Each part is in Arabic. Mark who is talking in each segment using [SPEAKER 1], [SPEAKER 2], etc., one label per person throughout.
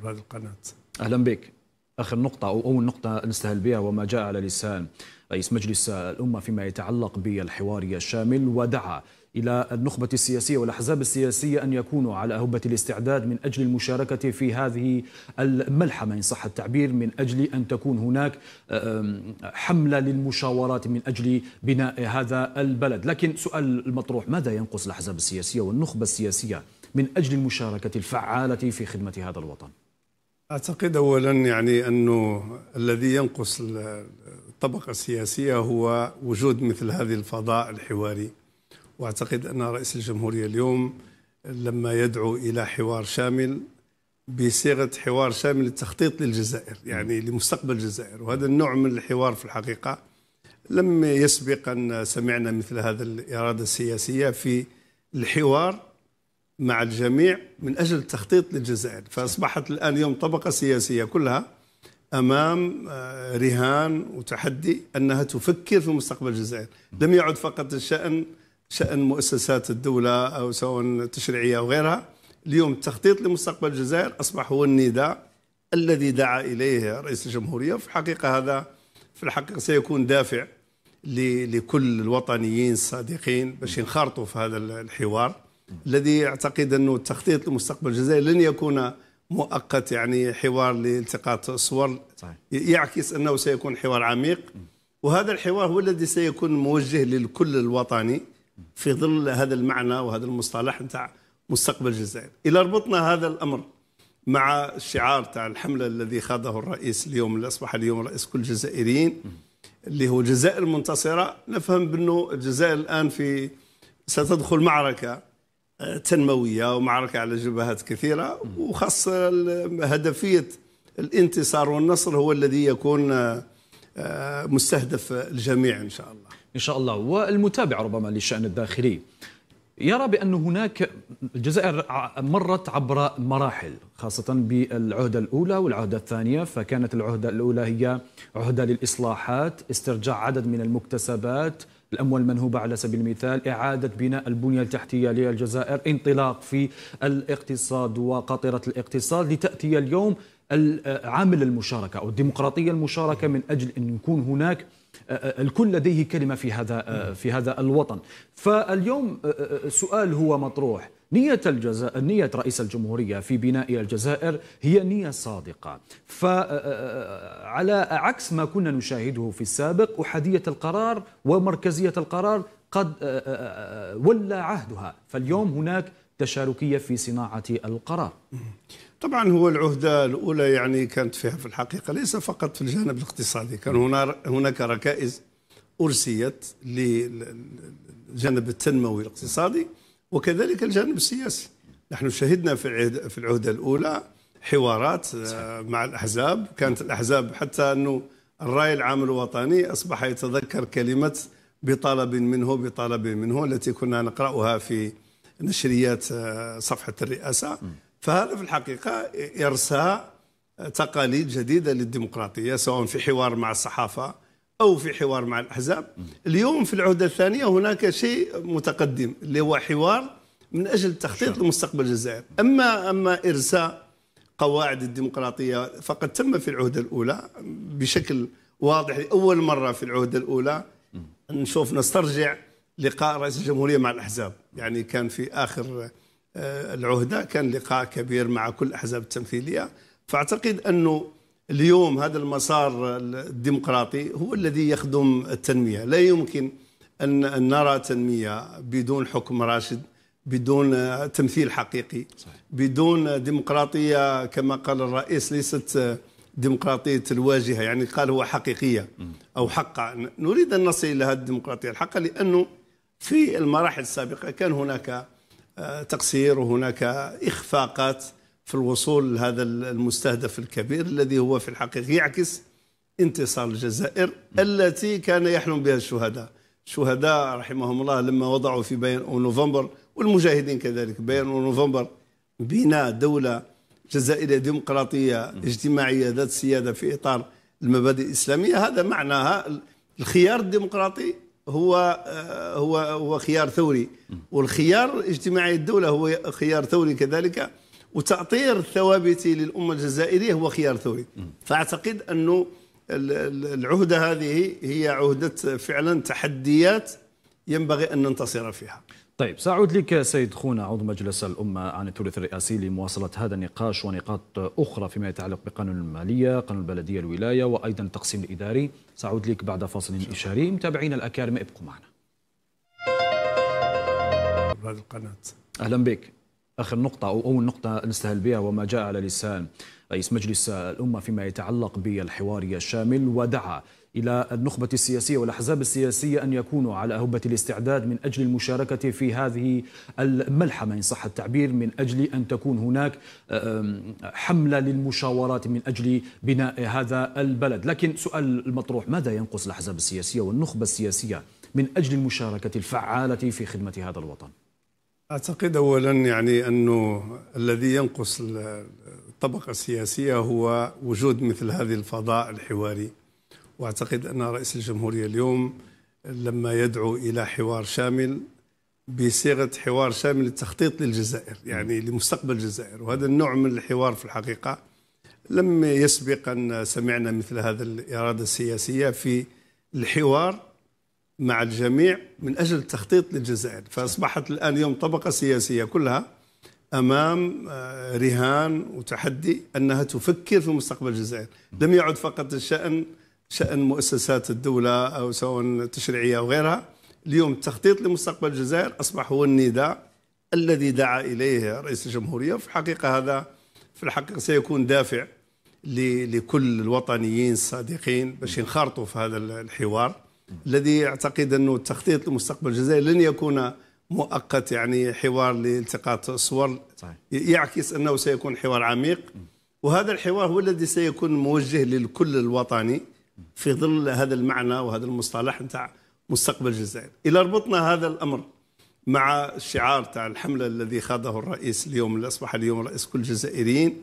[SPEAKER 1] بهذه القناه
[SPEAKER 2] اهلا بك اخر نقطه او اول نقطه نستهل بها وما جاء على لسان رئيس مجلس الامه فيما يتعلق بالحوار الشامل ودعا الى النخبه السياسيه والاحزاب السياسيه ان يكونوا على اهبه الاستعداد من اجل المشاركه في هذه الملحمه ان صح التعبير من اجل ان تكون هناك حمله للمشاورات من اجل بناء هذا البلد، لكن سؤال المطروح ماذا ينقص الاحزاب السياسيه والنخبه السياسيه من اجل المشاركه الفعاله في خدمه هذا الوطن؟
[SPEAKER 1] أعتقد أولا يعني أنه الذي ينقص الطبقة السياسية هو وجود مثل هذه الفضاء الحواري وأعتقد أن رئيس الجمهورية اليوم لما يدعو إلى حوار شامل بصيغة حوار شامل للتخطيط للجزائر يعني لمستقبل الجزائر وهذا النوع من الحوار في الحقيقة لم يسبق أن سمعنا مثل هذا الإرادة السياسية في الحوار مع الجميع من أجل التخطيط للجزائر فأصبحت الآن يوم طبقة سياسية كلها أمام آه، رهان وتحدي أنها تفكر في مستقبل الجزائر لم يعد فقط الشأن شأن مؤسسات الدولة أو سواء تشريعية أو غيرها اليوم التخطيط لمستقبل الجزائر أصبح هو النداء الذي دعا إليه رئيس الجمهورية في الحقيقة هذا في الحقيقة سيكون دافع لكل الوطنيين الصادقين باش ينخرطوا في هذا الحوار الذي يعتقد أنه التخطيط لمستقبل الجزائر لن يكون مؤقت يعني حوار لالتقاط صور صحيح. يعكس أنه سيكون حوار عميق وهذا الحوار هو الذي سيكون موجه للكل الوطني في ظل هذا المعنى وهذا المصطلح نتاع مستقبل الجزائر إلى ربطنا هذا الأمر مع الشعار تاع الحملة الذي خاضه الرئيس اليوم اللي أصبح اليوم رئيس كل الجزائريين اللي هو جزائر منتصرة نفهم بأنه الجزائر الآن في ستدخل معركة تنمويه ومعركه على جبهات كثيره وخاصه هدفيه الانتصار والنصر هو الذي يكون آه، مستهدف
[SPEAKER 2] الجميع ان شاء الله. ان شاء الله والمتابع ربما للشان الداخلي يرى بأن هناك الجزائر مرت عبر مراحل خاصة بالعهدة الأولى والعهدة الثانية فكانت العهدة الأولى هي عهدة للإصلاحات استرجاع عدد من المكتسبات الأموال المنهوبة على سبيل المثال إعادة بناء البنية التحتية للجزائر انطلاق في الاقتصاد وقاطرة الاقتصاد لتأتي اليوم آه، عامل المشاركة أو الديمقراطية المشاركة من أجل أن يكون هناك آه، آه، الكل لديه كلمة في هذا في هذا الوطن فاليوم سؤال هو مطروح نية الجزائر نية رئيس الجمهورية في بناء الجزائر هي نية صادقة فعلى عكس ما كنا نشاهده في السابق أحادية القرار ومركزية القرار قد ولى عهدها فاليوم هناك تشاركية في صناعة القرار طبعا هو العهدة
[SPEAKER 1] الأولى يعني كانت فيها في الحقيقة ليس فقط في الجانب الاقتصادي كان هناك ركائز أرسيت للجانب التنموي الاقتصادي وكذلك الجانب السياسي نحن شهدنا في في العهدة الأولى حوارات آه، مع الأحزاب كانت الأحزاب حتى أنه الرأي العام الوطني أصبح يتذكر كلمة بطلب منه بطلب منه التي كنا نقرأها في نشريات آه، صفحة الرئاسة فهذا في الحقيقة إرساء تقاليد جديدة للديمقراطية سواء في حوار مع الصحافة أو في حوار مع الأحزاب اليوم في العهدة الثانية هناك شيء متقدم اللي هو حوار من أجل تخطيط لمستقبل الجزائر أما, أما إرساء قواعد الديمقراطية فقد تم في العهدة الأولى بشكل واضح لأول مرة في العهدة الأولى نشوف نسترجع لقاء رئيس الجمهورية مع الأحزاب يعني كان في آخر آه، العهده كان لقاء كبير مع كل الاحزاب التمثيليه فاعتقد انه اليوم هذا المسار الديمقراطي هو الذي يخدم التنميه لا يمكن ان نرى تنميه بدون حكم راشد بدون تمثيل حقيقي صحيح. بدون ديمقراطية كما قال الرئيس ليست ديمقراطية الواجهة يعني قال هو حقيقية أو حق نريد أن نصل إلى هذه الديمقراطية الحقة لأنه في المراحل السابقة كان هناك تقصير وهناك إخفاقات في الوصول لهذا المستهدف الكبير الذي هو في الحقيقة يعكس انتصار الجزائر التي كان يحلم بها الشهداء الشهداء رحمهم الله لما وضعوا في بيان نوفمبر والمجاهدين كذلك بيان نوفمبر بناء دولة جزائرية ديمقراطية اجتماعية ذات سيادة في إطار المبادئ الإسلامية هذا معناها الخيار الديمقراطي هو آه، هو هو خيار ثوري والخيار اجتماعي الدولة هو خيار ثوري كذلك وتأطير الثوابت للأمة الجزائرية هو خيار ثوري فأعتقد أنه العهدة هذه هي عهدة فعلا تحديات ينبغي أن ننتصر فيها
[SPEAKER 2] طيب سأعود لك سيد خونا عضو مجلس الأمة عن الثلث الرئاسي لمواصلة هذا النقاش ونقاط أخرى فيما يتعلق بقانون المالية قانون البلدية الولاية وأيضا التقسيم الإداري سأعود لك بعد فاصل إشاري متابعينا الأكارم ابقوا معنا القناة أهلا بك آخر نقطة أو أول نقطة نستهل بها وما جاء على لسان رئيس مجلس الأمة فيما يتعلق بالحوار الشامل ودعا إلى النخبة السياسية والأحزاب السياسية أن يكونوا على أهبة الاستعداد من أجل المشاركة في هذه الملحمة إن صح التعبير من أجل أن تكون هناك آه، حملة للمشاورات من أجل بناء هذا البلد لكن سؤال المطروح ماذا ينقص الأحزاب السياسية والنخبة السياسية من أجل المشاركة الفعالة في خدمة هذا الوطن
[SPEAKER 1] أعتقد أولا يعني أنه الذي ينقص الطبقة السياسية هو وجود مثل هذه الفضاء الحواري واعتقد ان رئيس الجمهوريه اليوم لما يدعو الى حوار شامل بصيغه حوار شامل للتخطيط للجزائر يعني لمستقبل الجزائر وهذا النوع من الحوار في الحقيقه لم يسبق ان سمعنا مثل هذا الاراده السياسيه في الحوار مع الجميع من اجل التخطيط للجزائر فاصبحت الان يوم طبقه سياسيه كلها امام آه، رهان وتحدي انها تفكر في مستقبل الجزائر لم يعد فقط الشان شأن مؤسسات الدولة أو سواء تشريعية أو غيرها اليوم التخطيط لمستقبل الجزائر أصبح هو النداء الذي دعا إليه رئيس الجمهورية في الحقيقة هذا في الحقيقة سيكون دافع لكل الوطنيين الصادقين باش ينخرطوا في هذا الحوار الذي يعتقد أنه التخطيط لمستقبل الجزائر لن يكون مؤقت يعني حوار لالتقاط صور صحيح. يعكس أنه سيكون حوار عميق وهذا الحوار هو الذي سيكون موجه للكل الوطني في ظل هذا المعنى وهذا المصطلح نتاع مستقبل الجزائر إلى ربطنا هذا الأمر مع الشعار تاع الحملة الذي خاضه الرئيس اليوم اللي أصبح اليوم رئيس كل الجزائريين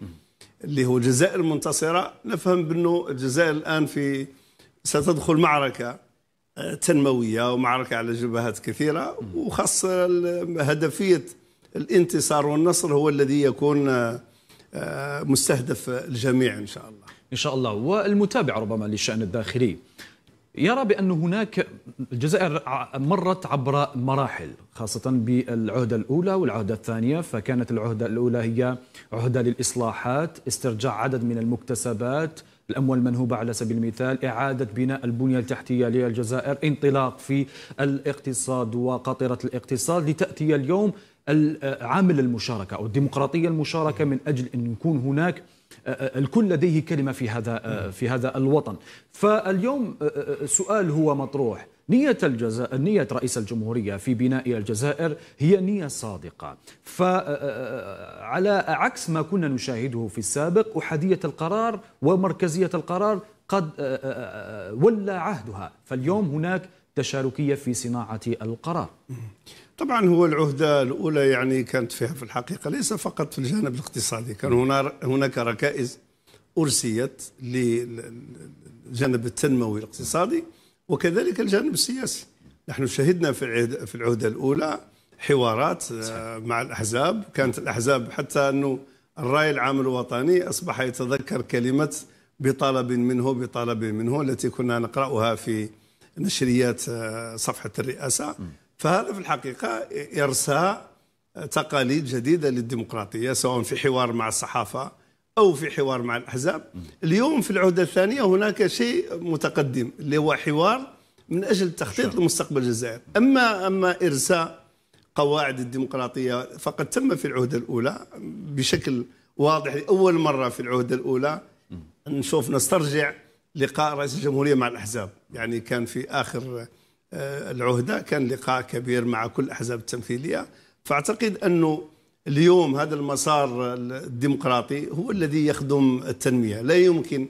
[SPEAKER 1] اللي هو الجزائر منتصرة نفهم بأنه الجزائر الآن في ستدخل معركة آه، تنموية ومعركة على جبهات كثيرة وخاصة هدفية الانتصار والنصر هو الذي يكون آه، مستهدف
[SPEAKER 2] الجميع إن شاء الله إن شاء الله والمتابع ربما للشأن الداخلي يرى بأن هناك الجزائر مرت عبر مراحل خاصة بالعهدة الأولى والعهدة الثانية فكانت العهدة الأولى هي عهدة للإصلاحات استرجاع عدد من المكتسبات الأموال المنهوبة على سبيل المثال إعادة بناء البنية التحتية للجزائر انطلاق في الاقتصاد وقاطرة الاقتصاد لتأتي اليوم عامل المشاركة أو الديمقراطية المشاركة من أجل أن يكون هناك أه، أه، الكل لديه كلمه في هذا أه، في هذا الوطن فاليوم السؤال هو مطروح نية الجزائر نية رئيس الجمهورية في بناء الجزائر هي نية صادقة فعلى عكس ما كنا نشاهده في السابق أحادية القرار ومركزية القرار قد ولى عهدها فاليوم هناك تشاركيه في صناعه القرار. طبعا هو العهده
[SPEAKER 1] الاولى يعني كانت فيها في الحقيقه ليس فقط في الجانب الاقتصادي، كان هناك ركائز ارسيت للجانب التنموي الاقتصادي وكذلك الجانب السياسي. نحن شهدنا في في العهده الاولى حوارات آه، مع الاحزاب، كانت الاحزاب حتى انه الراي العام الوطني اصبح يتذكر كلمه بطلب منه بطلب منه التي كنا نقراها في نشريات آه، صفحه الرئاسه فهذا في الحقيقه ارساء تقاليد جديده للديمقراطيه سواء في حوار مع الصحافه او في حوار مع الاحزاب اليوم في العهده الثانيه هناك شيء متقدم اللي هو حوار من اجل تخطيط لمستقبل الجزائر اما اما ارساء قواعد الديمقراطيه فقد تم في العهده الاولى بشكل واضح لاول مره في العهده الاولى نشوف نسترجع لقاء رئيس الجمهوريه مع الاحزاب يعني كان في آخر آه، العهدة كان لقاء كبير مع كل الأحزاب التمثيلية فأعتقد أنه اليوم هذا المسار الديمقراطي هو الذي يخدم التنمية لا يمكن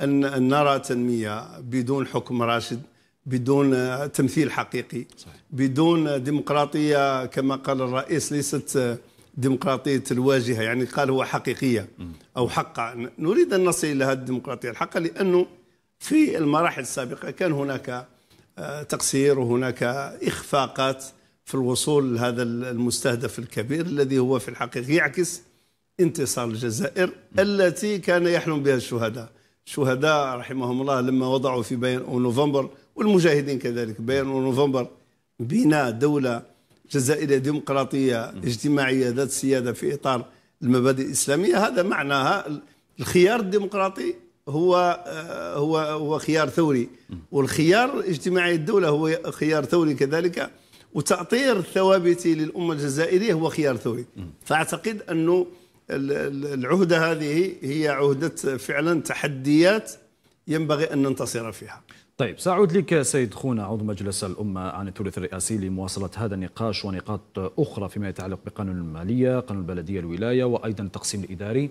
[SPEAKER 1] أن نرى تنمية بدون حكم راشد بدون تمثيل حقيقي صحيح. بدون ديمقراطية كما قال الرئيس ليست ديمقراطية الواجهة يعني قال هو حقيقية أو حقا نريد أن نصل إلى هذه الديمقراطية الحقة لأنه في المراحل السابقة كان هناك آه، تقصير وهناك إخفاقات في الوصول لهذا المستهدف الكبير الذي هو في الحقيقة يعكس انتصار الجزائر التي كان يحلم بها الشهداء الشهداء رحمهم الله لما وضعوا في بيان نوفمبر والمجاهدين كذلك بيان نوفمبر بناء دولة جزائرية ديمقراطية اجتماعية ذات سيادة في إطار المبادئ الإسلامية هذا معناها الخيار الديمقراطي هو آه، هو هو خيار ثوري والخيار الاجتماعي الدوله هو خيار ثوري كذلك وتأطير الثوابت للأمة الجزائرية هو خيار ثوري فأعتقد أنه العهدة هذه هي عهدة فعلا تحديات ينبغي أن ننتصر فيها
[SPEAKER 2] طيب سأعود لك سيد خونا عضو مجلس الأمة عن الثلث الرئاسي لمواصلة هذا النقاش ونقاط أخرى فيما يتعلق بقانون المالية قانون البلدية الولاية وأيضا التقسيم الإداري